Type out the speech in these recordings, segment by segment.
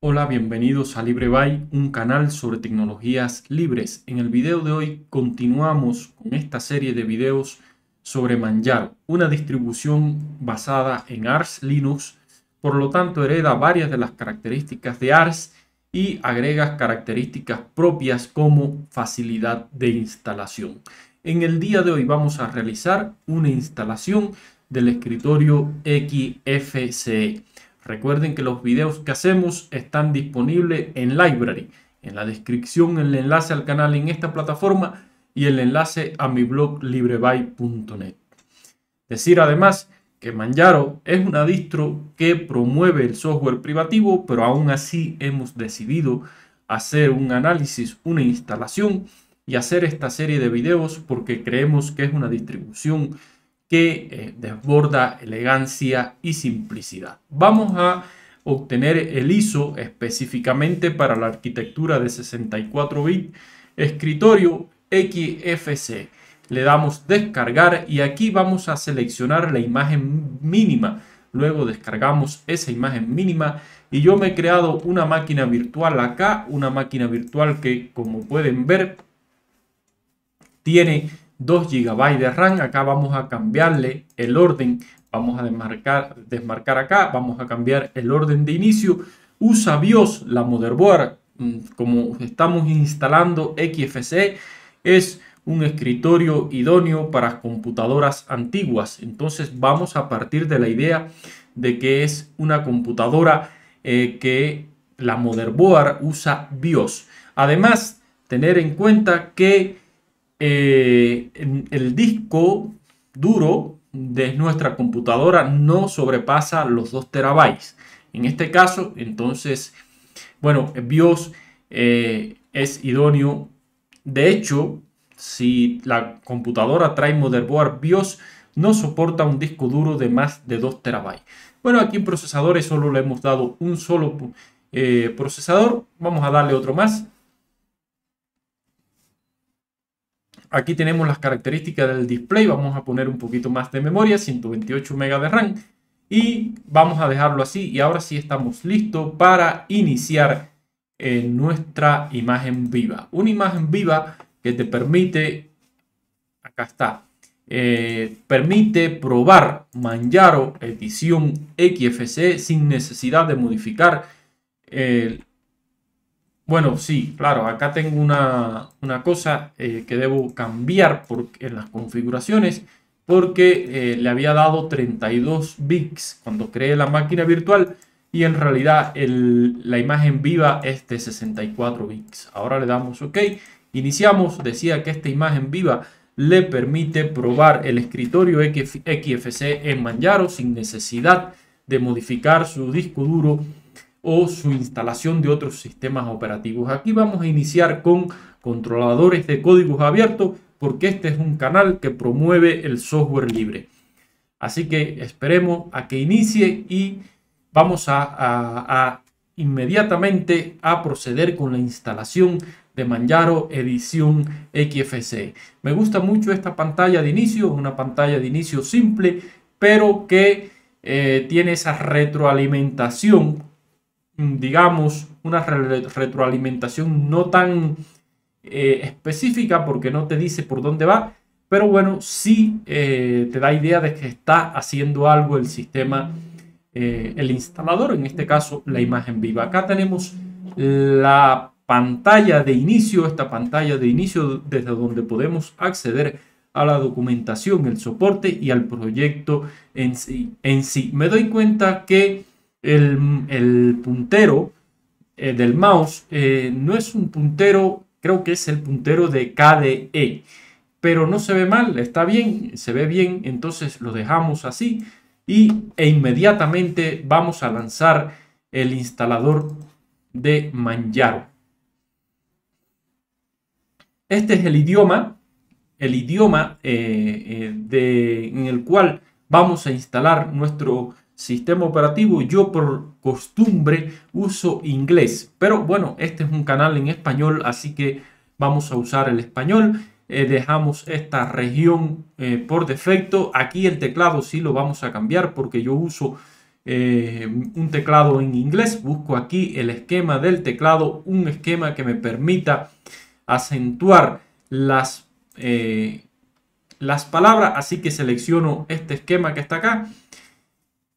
Hola, bienvenidos a LibreBay, un canal sobre tecnologías libres. En el video de hoy continuamos con esta serie de videos sobre Manjaro, una distribución basada en Ars Linux, por lo tanto hereda varias de las características de Ars y agrega características propias como facilidad de instalación. En el día de hoy vamos a realizar una instalación del escritorio XFCE. Recuerden que los videos que hacemos están disponibles en Library, en la descripción el enlace al canal en esta plataforma y el enlace a mi blog libreby.net. Decir además que Manjaro es una distro que promueve el software privativo, pero aún así hemos decidido hacer un análisis, una instalación y hacer esta serie de videos porque creemos que es una distribución que eh, desborda elegancia y simplicidad. Vamos a obtener el ISO específicamente para la arquitectura de 64 bit escritorio XFC. Le damos descargar y aquí vamos a seleccionar la imagen mínima. Luego descargamos esa imagen mínima y yo me he creado una máquina virtual acá, una máquina virtual que como pueden ver tiene 2 GB de RAM. Acá vamos a cambiarle el orden. Vamos a desmarcar, desmarcar acá. Vamos a cambiar el orden de inicio. Usa BIOS, la motherboard. Mm, como estamos instalando XFCE, es un escritorio idóneo para computadoras antiguas. Entonces vamos a partir de la idea de que es una computadora eh, que la motherboard usa BIOS. Además, tener en cuenta que eh, el disco duro de nuestra computadora no sobrepasa los 2 terabytes. En este caso, entonces, bueno, BIOS eh, es idóneo. De hecho, si la computadora trae motherboard BIOS, no soporta un disco duro de más de 2 terabytes. Bueno, aquí en procesadores solo le hemos dado un solo eh, procesador. Vamos a darle otro más. Aquí tenemos las características del display, vamos a poner un poquito más de memoria, 128 MB de RAM y vamos a dejarlo así y ahora sí estamos listos para iniciar eh, nuestra imagen viva. Una imagen viva que te permite, acá está, eh, permite probar Manjaro edición XFCE sin necesidad de modificar el... Bueno, sí, claro, acá tengo una, una cosa eh, que debo cambiar en las configuraciones porque eh, le había dado 32 bits cuando creé la máquina virtual y en realidad la imagen viva es de 64 bits. Ahora le damos OK, iniciamos, decía que esta imagen viva le permite probar el escritorio XFC en Manjaro sin necesidad de modificar su disco duro o su instalación de otros sistemas operativos. Aquí vamos a iniciar con controladores de códigos abiertos porque este es un canal que promueve el software libre. Así que esperemos a que inicie y vamos a, inmediatamente a proceder con la instalación de Manjaro edición XFCE. Me gusta mucho esta pantalla de inicio, una pantalla de inicio simple, pero que eh, tiene esa retroalimentación Mm, digamos, una retroalimentación no tan eh, específica porque no te dice por dónde va, pero bueno, sí eh, te da idea de que está haciendo algo el sistema, eh, el instalador, en este caso la imagen viva. Acá tenemos la pantalla de inicio, esta pantalla de inicio desde donde podemos acceder a la documentación, el soporte y al proyecto En sí. Me doy cuenta que el, puntero eh, del mouse eh, no es un puntero, creo que es el puntero de KDE, pero no se ve mal, está bien, se ve bien, entonces lo dejamos así y, e inmediatamente vamos a lanzar el instalador de Manjaro. Este es el idioma, el idioma eh, en el cual vamos a instalar nuestro sistema operativo, yo por costumbre uso inglés. Pero bueno, este es un canal en español, así que vamos a usar el español. Eh, dejamos esta región eh, por defecto. Aquí el teclado sí lo vamos a cambiar porque yo uso eh, un teclado en inglés. Busco aquí el esquema del teclado, un esquema que me permita acentuar las, las palabras. Así que selecciono este esquema que está acá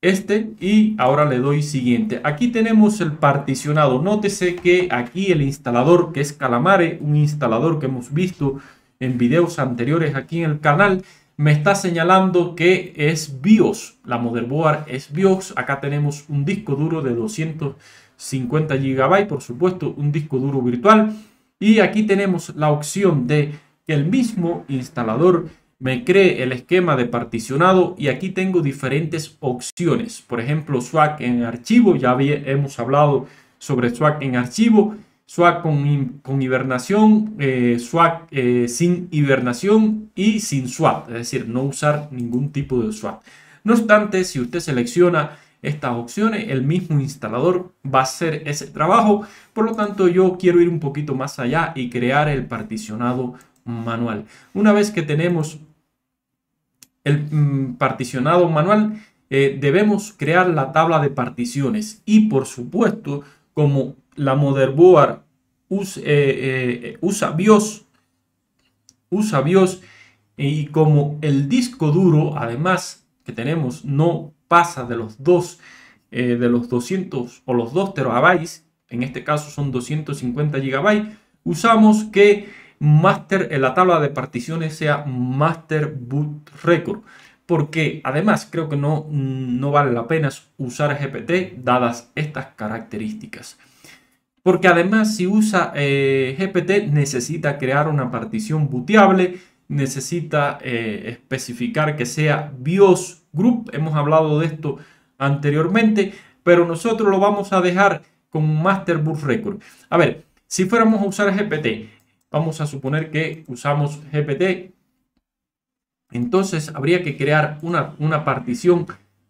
este y ahora le doy siguiente. Aquí tenemos el particionado. Nótese que aquí el instalador que es Calamare, un instalador que hemos visto en videos anteriores aquí en el canal, me está señalando que es BIOS. La motherboard es BIOS. Acá tenemos un disco duro de 250 GB, por supuesto, un disco duro virtual. Y aquí tenemos la opción de que el mismo instalador me cree el esquema de particionado y aquí tengo diferentes opciones. Por ejemplo, Swap en archivo, ya hemos hablado sobre Swap en archivo, swap con, hibernación, eh, eh, sin hibernación y sin swap. es decir, no usar ningún tipo de swap. No obstante, si usted selecciona estas opciones, el mismo instalador va a hacer ese trabajo. Por lo tanto, yo quiero ir un poquito más allá y crear el particionado manual. Una vez que tenemos el mm, particionado manual, eh, debemos crear la tabla de particiones y por supuesto como la motherboard usa, eh, eh, usa BIOS, usa BIOS y como el disco duro además que tenemos no pasa de los dos de los 200 o los 2 terabytes en este caso son 250 gigabytes usamos que master en la tabla de particiones sea master boot record. Porque además creo que no, no vale la pena usar GPT dadas estas características. Porque además si usa eh, GPT necesita crear una partición booteable, necesita eh, especificar que sea BIOS Group. Hemos hablado de esto anteriormente, pero nosotros lo vamos a dejar con Master Boot Record. A ver, si fuéramos a usar GPT, Vamos a suponer que usamos GPT. Entonces habría que crear una, una partición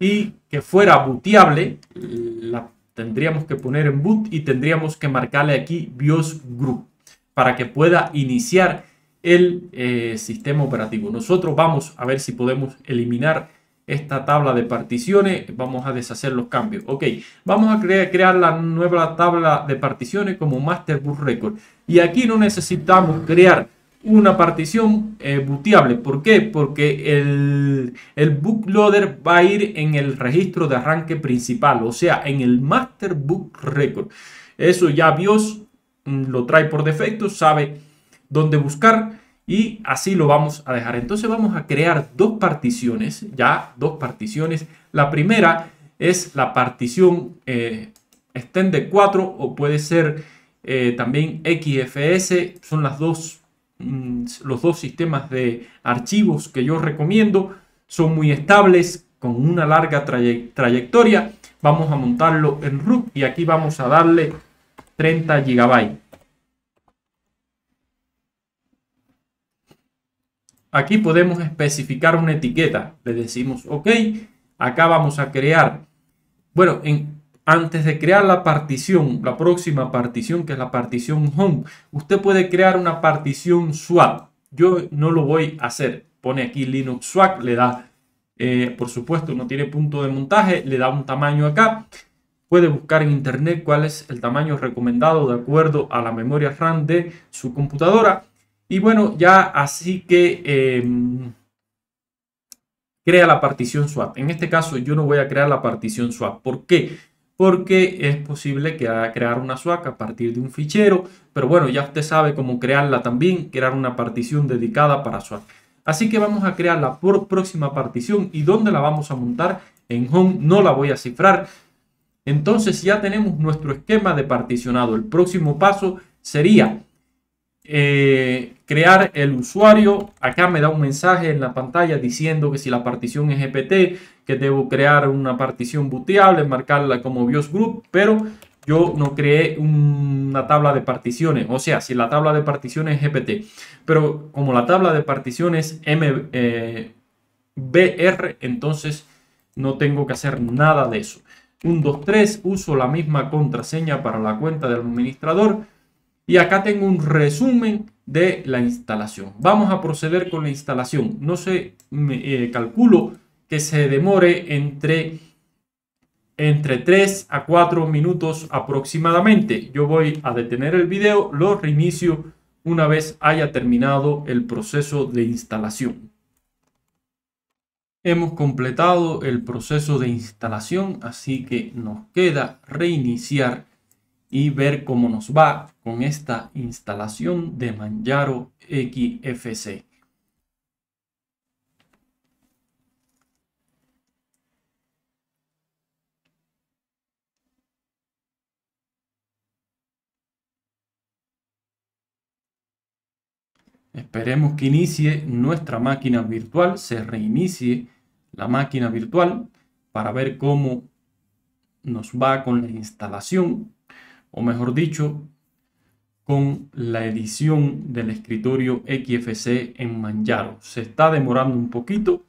y que fuera booteable, la tendríamos que poner en boot y tendríamos que marcarle aquí BIOS group para que pueda iniciar el eh, sistema operativo. Nosotros vamos a ver si podemos eliminar esta tabla de particiones, vamos a deshacer los cambios. Ok, vamos a crear la nueva tabla de particiones como Master Boot Record. Y aquí no necesitamos crear una partición eh, booteable. ¿Por qué? Porque el, el bootloader va a ir en el registro de arranque principal, o sea, en el Master Boot Record. Eso ya BIOS mm, lo trae por defecto, sabe dónde buscar y así lo vamos a dejar. Entonces vamos a crear dos particiones, ya dos particiones. La primera es la partición eh, extended 4 o puede ser eh, también XFS, son dos, mm, los dos sistemas de archivos que yo recomiendo, son muy estables, con una larga trayectoria. Vamos a montarlo en root y aquí vamos a darle 30 gigabytes. Aquí podemos especificar una etiqueta. Le decimos, ok, acá vamos a crear. Bueno, antes de crear la partición, la próxima partición, que es la partición home, usted puede crear una partición swap. Yo no lo voy a hacer. Pone aquí Linux swap, le da, eh, por supuesto, no tiene punto de montaje, le da un tamaño acá. Puede buscar en internet cuál es el tamaño recomendado de acuerdo a la memoria RAM de su computadora y bueno, ya así que em, crea la partición swap. En este caso yo no voy a crear la partición swap. ¿Por qué? Porque es posible que crear una swap a partir de un fichero. Pero bueno, ya usted sabe cómo crearla también. Crear una partición dedicada para swap. Así que vamos a crear la por próxima partición. ¿Y dónde la vamos a montar? En home no la voy a cifrar. Entonces ya tenemos nuestro esquema de particionado. El próximo paso sería eh, crear el usuario. Acá me da un mensaje en la pantalla diciendo que si la partición es GPT, que debo crear una partición booteable, marcarla como BIOS Group, pero yo no creé una tabla de particiones. O sea, si la tabla de particiones es GPT, pero como la tabla de particiones MBR, eh, entonces no tengo que hacer nada de eso. 1, 2, 3, uso la misma contraseña para la cuenta del administrador y acá tengo un resumen de la instalación. Vamos a proceder con la instalación. No se me, eh, calculo que se demore entre, entre 3 a 4 minutos aproximadamente. Yo voy a detener el video, lo reinicio una vez haya terminado el proceso de instalación. Hemos completado el proceso de instalación, así que nos queda reiniciar y ver cómo nos va con esta instalación de Manjaro XFC. Esperemos que inicie nuestra máquina virtual, se reinicie la máquina virtual para ver cómo nos va con la instalación o mejor dicho, con la edición del escritorio XFC en Manjaro. Se está demorando un poquito.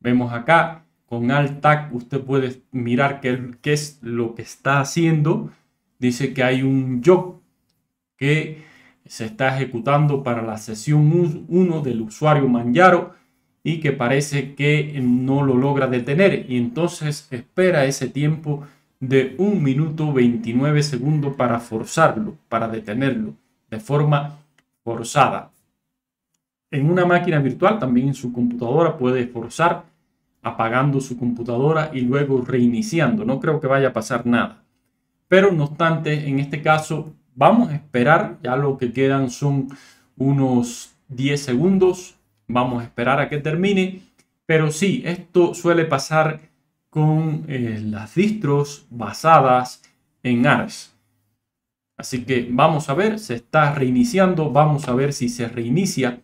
Vemos acá, con Alt usted puede mirar qué, qué es lo que está haciendo. Dice que hay un job que se está ejecutando para la sesión 1 del usuario Manjaro y que parece que no lo logra detener y entonces espera ese tiempo de 1 minuto 29 segundos para forzarlo, para detenerlo de forma forzada. En una máquina virtual, también en su computadora, puede forzar apagando su computadora y luego reiniciando. No creo que vaya a pasar nada. Pero no obstante, en este caso vamos a esperar, ya lo que quedan son unos 10 segundos, vamos a esperar a que termine. Pero sí, esto suele pasar con eh, las distros basadas en Ares. Así que vamos a ver, se está reiniciando, vamos a ver si se reinicia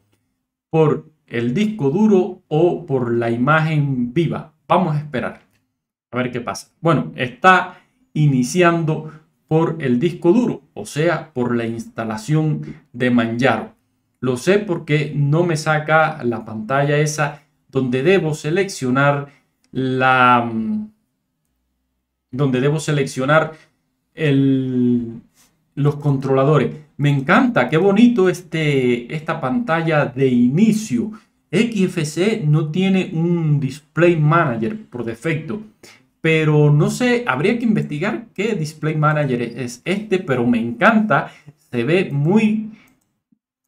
por el disco duro o por la imagen viva. Vamos a esperar a ver qué pasa. Bueno, está iniciando por el disco duro, o sea, por la instalación de Manjaro. Lo sé porque no me saca la pantalla esa donde debo seleccionar la mm, donde debo seleccionar los controladores. Me encanta, qué bonito este, esta pantalla de inicio. XFC no tiene un display manager por defecto, pero no sé, habría que investigar qué display manager es este, pero me encanta, se ve muy,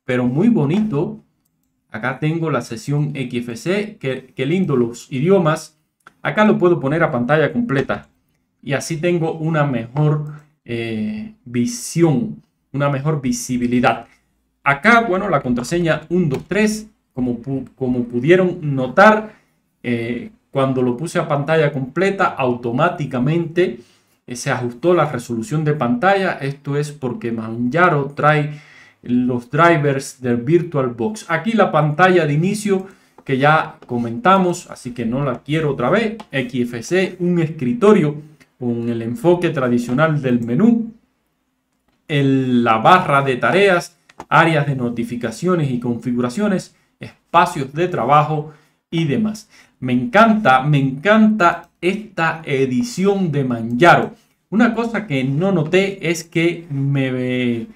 pero muy bonito. Acá tengo la sesión XFC, qué, qué lindo los idiomas Acá lo puedo poner a pantalla completa y así tengo una mejor eh, visión, una mejor visibilidad. Acá, bueno, la contraseña 123, como, como pudieron notar, eh, cuando lo puse a pantalla completa, automáticamente eh, se ajustó la resolución de pantalla. Esto es porque Manjaro trae los drivers del VirtualBox. Aquí la pantalla de inicio que ya comentamos, así que no la quiero otra vez. XFC, un escritorio con el enfoque tradicional del menú, la barra de tareas, áreas de notificaciones y configuraciones, espacios de trabajo y demás. Me encanta, me encanta esta edición de Manjaro. Una cosa que no noté es que me,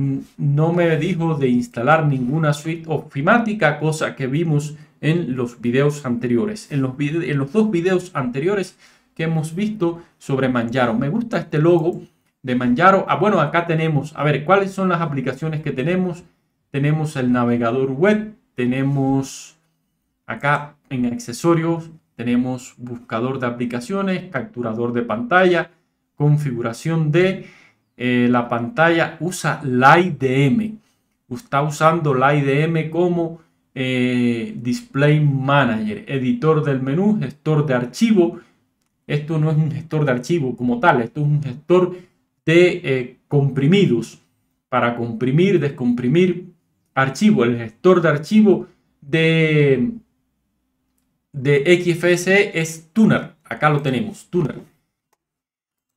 mm, no me dijo de instalar ninguna suite ofimática, cosa que vimos en los videos anteriores, en los, en los dos videos anteriores que hemos visto sobre Manjaro. Me gusta este logo de Manjaro. Ah, bueno, acá tenemos, a ver, ¿cuáles son las aplicaciones que tenemos? Tenemos el navegador web, tenemos acá en accesorios, tenemos buscador de aplicaciones, capturador de pantalla, configuración de eh, la pantalla, usa la IDM. Está usando la IDM como eh, display Manager, editor del menú, gestor de archivo. Esto no es un gestor de archivo como tal, esto es un gestor de eh, comprimidos para comprimir, descomprimir archivo, el gestor de archivo de, de XFSE es Tuner. Acá lo tenemos, Tuner.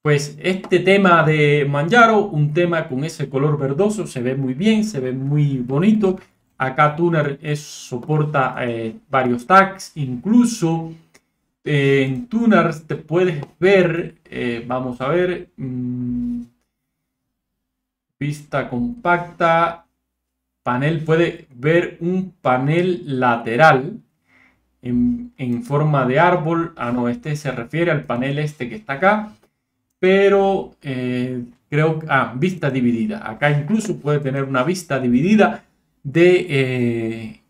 Pues este tema de Manjaro, un tema con ese color verdoso, se ve muy bien, se ve muy bonito. Acá Tuner soporta eh, varios tags, incluso eh, en tuners te puedes ver, eh, vamos a ver, mm, vista compacta, panel, puede ver un panel lateral en, en forma de árbol. Ah, no, este se refiere al panel este que está acá, pero creo que, ah, vista dividida. Acá incluso puede tener una vista dividida eh,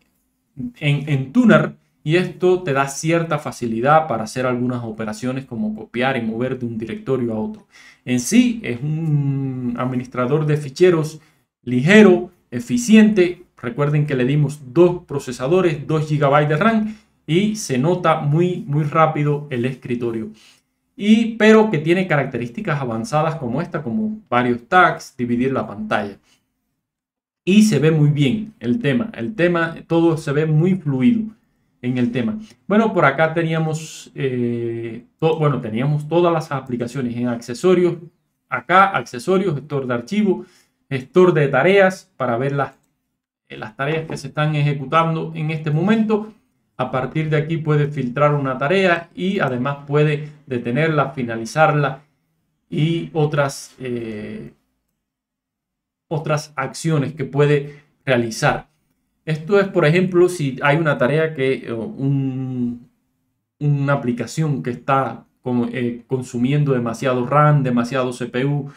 en, en Tuner y esto te da cierta facilidad para hacer algunas operaciones como copiar y mover de un directorio a otro. En sí es un administrador de ficheros ligero, eficiente. Recuerden que le dimos dos procesadores, 2 GB de RAM y se nota muy, muy rápido el escritorio. Y, pero que tiene características avanzadas como esta, como varios tags, dividir la pantalla y se ve muy bien el tema. El tema, todo se ve muy fluido en el tema. Bueno, por acá teníamos, eh, bueno, teníamos todas las aplicaciones en accesorios. Acá, accesorios, gestor de archivo, gestor de tareas para ver las, eh, las tareas que se están ejecutando en este momento. A partir de aquí puede filtrar una tarea y además puede detenerla, finalizarla y otras eh, otras acciones que puede realizar. Esto es, por ejemplo, si hay una tarea que, eh, una aplicación que está eh, consumiendo demasiado RAM, demasiado CPU,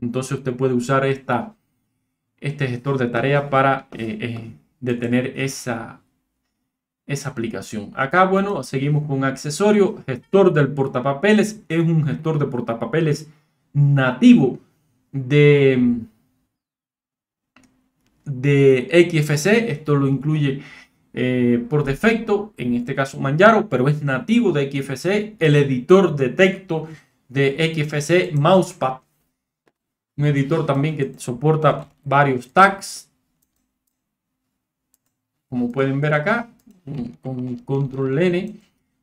entonces usted puede usar esta, este gestor de tarea para eh, detener esa, esa aplicación. Acá, bueno, seguimos con accesorio, gestor del portapapeles, es un gestor de portapapeles nativo de de XFC, esto lo incluye eh, por defecto, en este caso Manjaro, pero es nativo de XFC, el editor de texto de XFC Mousepad, un editor también que soporta varios tags, como pueden ver acá, con control N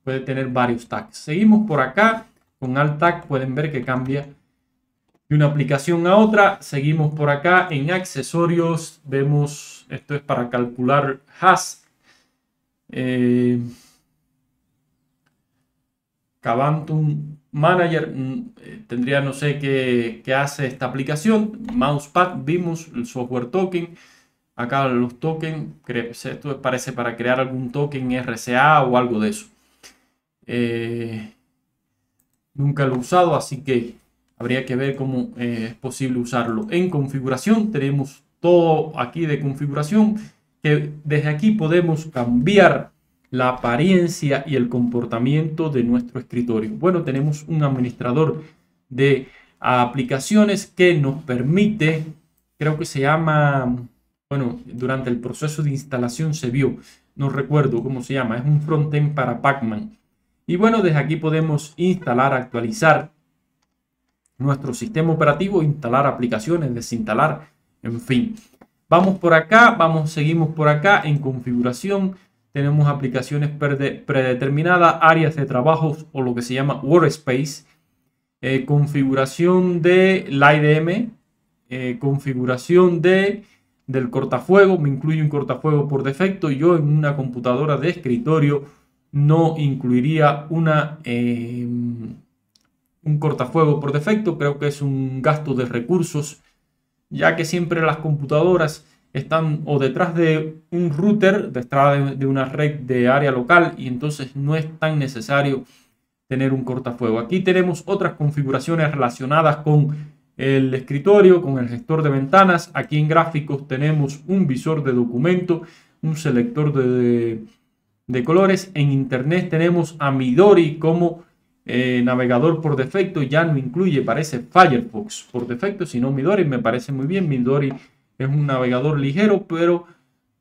puede tener varios tags. Seguimos por acá, con alt tag pueden ver que cambia de una aplicación a otra. Seguimos por acá en accesorios. Vemos, esto es para calcular HAS. Eh, Cavantum Manager. Mm, eh, tendría, no sé qué, hace esta aplicación. Mousepad, vimos el software token. Acá los tokens, esto parece para crear algún token RCA o algo de eso. Eh, nunca lo he usado, así que habría que ver cómo eh, es posible usarlo. En configuración tenemos todo aquí de configuración que desde aquí podemos cambiar la apariencia y el comportamiento de nuestro escritorio. Bueno, tenemos un administrador de aplicaciones que nos permite, creo que se llama, bueno, durante el proceso de instalación se vio, no recuerdo cómo se llama, es un frontend para Pacman. Y bueno, desde aquí podemos instalar, actualizar, nuestro sistema operativo, instalar aplicaciones, desinstalar, en fin. Vamos por acá, vamos, seguimos por acá en configuración. Tenemos aplicaciones predeterminadas, áreas de trabajo o lo que se llama workspace. Eh, configuración de la IDM, eh, configuración de, del cortafuego, me incluye un cortafuego por defecto. Yo en una computadora de escritorio no incluiría una... Eh, un cortafuego por defecto, creo que es un gasto de recursos, ya que siempre las computadoras están o detrás de un router, detrás de una red de área local y entonces no es tan necesario tener un cortafuego. Aquí tenemos otras configuraciones relacionadas con el escritorio, con el gestor de ventanas. Aquí en gráficos tenemos un visor de documento, un selector de, de colores. En internet tenemos a Midori como eh, navegador por defecto ya no incluye, parece Firefox por defecto, sino Midori, me parece muy bien. Midori es un navegador ligero, pero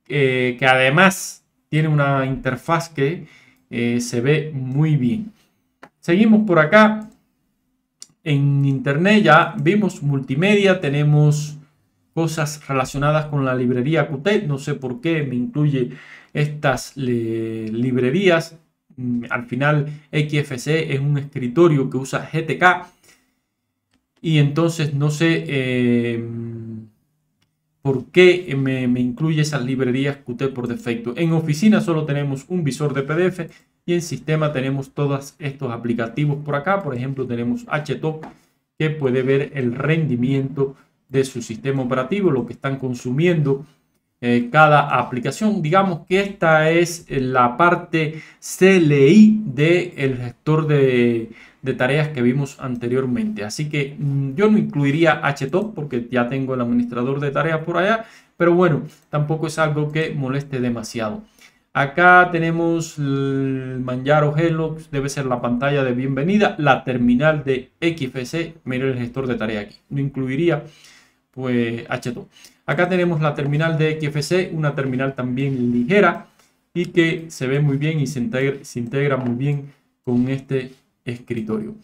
eh, que además tiene una interfaz que eh, se ve muy bien. Seguimos por acá. En internet ya vimos multimedia, tenemos cosas relacionadas con la librería Qt, no sé por qué me incluye estas librerías Mm, al final XFC es un escritorio que usa GTK y entonces no sé eh, por qué me, me, incluye esas librerías Qt por defecto. En oficina solo tenemos un visor de PDF y en sistema tenemos todos estos aplicativos por acá. Por ejemplo, tenemos HTOP que puede ver el rendimiento de su sistema operativo, lo que están consumiendo eh, cada aplicación. Digamos que esta es eh, la parte CLI del gestor de, tareas que vimos anteriormente. Así que mm, yo no incluiría HTOP porque ya tengo el administrador de tareas por allá, pero bueno, tampoco es algo que moleste demasiado. Acá tenemos el Manjaro Helo, debe ser la pantalla de bienvenida, la terminal de XFC, mira el gestor de tarea aquí, no incluiría H2. Acá tenemos la terminal de XFC, una terminal también ligera y que se ve muy bien y se integra, muy bien con este escritorio.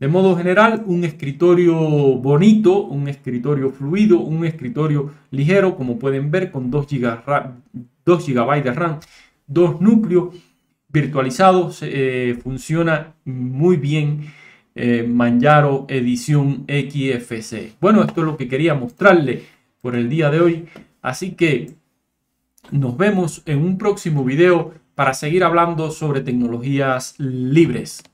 De modo general, un escritorio bonito, un escritorio fluido, un escritorio ligero, como pueden ver, con 2 GB, de RAM, dos núcleos virtualizados, eh, funciona muy bien eh, Manjaro edición XFC. Bueno, esto es lo que quería mostrarle por el día de hoy. Así que nos vemos en un próximo video para seguir hablando sobre tecnologías libres.